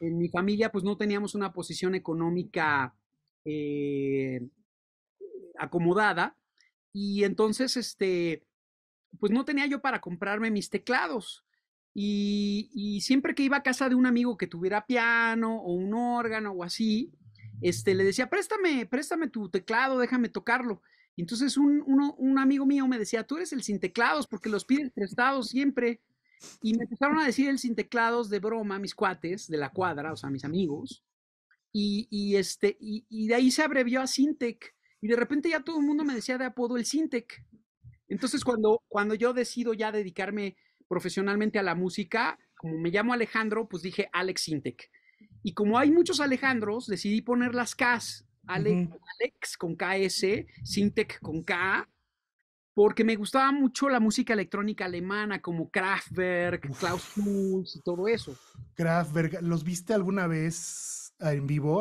en mi familia pues no teníamos una posición económica eh, acomodada y entonces este pues no tenía yo para comprarme mis teclados y, siempre que iba a casa de un amigo que tuviera piano o un órgano o así este le decía préstame préstame tu teclado déjame tocarlo entonces un, un amigo mío me decía tú eres el sin teclados porque los piden prestados siempre y me empezaron a decir el sin teclados de broma, mis cuates de la cuadra, o sea, mis amigos. Y, y este, y, de ahí se abrevió a Sintec. Y de repente ya todo el mundo me decía de apodo el Sintec. Entonces, cuando, cuando yo decido ya dedicarme profesionalmente a la música, como me llamo Alejandro, pues dije Alex Sintec. Y como hay muchos Alejandros, decidí poner las Ks. Alex, Alex con KS, Sintec con K, porque me gustaba mucho la música electrónica alemana, como Kraftwerk, Klaus Schulz y todo eso. Kraftwerk, ¿los viste alguna vez en vivo?